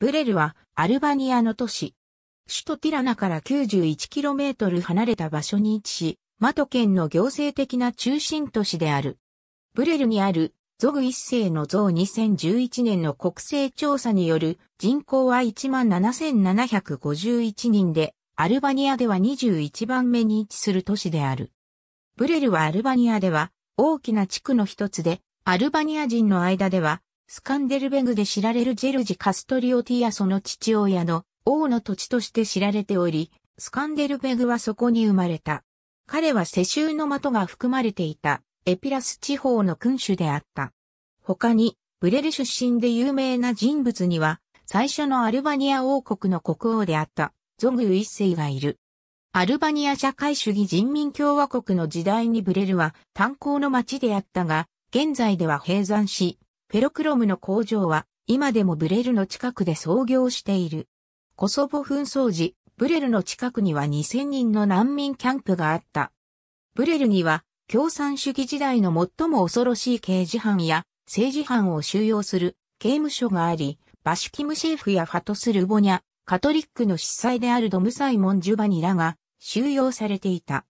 ブレルはアルバニアの都市。首都ティラナから 91km 離れた場所に位置し、マト県の行政的な中心都市である。ブレルにあるゾグ一世の像2011年の国勢調査による人口は17,751人で、アルバニアでは21番目に位置する都市である。ブレルはアルバニアでは大きな地区の一つで、アルバニア人の間ではスカンデルベグで知られるジェルジ・カストリオティやその父親の王の土地として知られており、スカンデルベグはそこに生まれた。彼は世襲の的が含まれていたエピラス地方の君主であった。他に、ブレル出身で有名な人物には、最初のアルバニア王国の国王であったゾグ一世がいる。アルバニア社会主義人民共和国の時代にブレルは炭鉱の町であったが、現在では閉山し、ペロクロムの工場は今でもブレルの近くで操業している。コソボ紛争時、ブレルの近くには2000人の難民キャンプがあった。ブレルには共産主義時代の最も恐ろしい刑事犯や政治犯を収容する刑務所があり、バシュキムシェフやファトス・ルボニャ、カトリックの司祭であるドムサイモン・ジュバニラが収容されていた。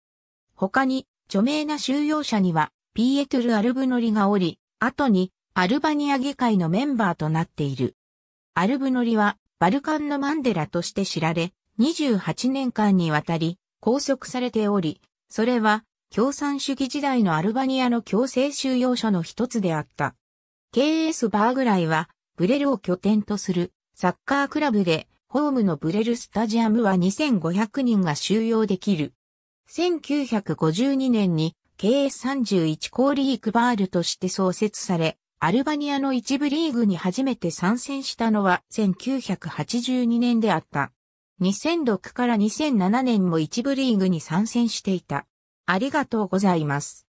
他に著名な収容者にはピーエトゥル・アルブノリがおり、後にアルバニア議会のメンバーとなっている。アルブノリはバルカンのマンデラとして知られ、28年間にわたり拘束されており、それは共産主義時代のアルバニアの強制収容所の一つであった。KS バーグライはブレルを拠点とするサッカークラブでホームのブレルスタジアムは2500人が収容できる。1952年に KS31 コーリークバールとして創設され、アルバニアの一部リーグに初めて参戦したのは1982年であった。2006から2007年も一部リーグに参戦していた。ありがとうございます。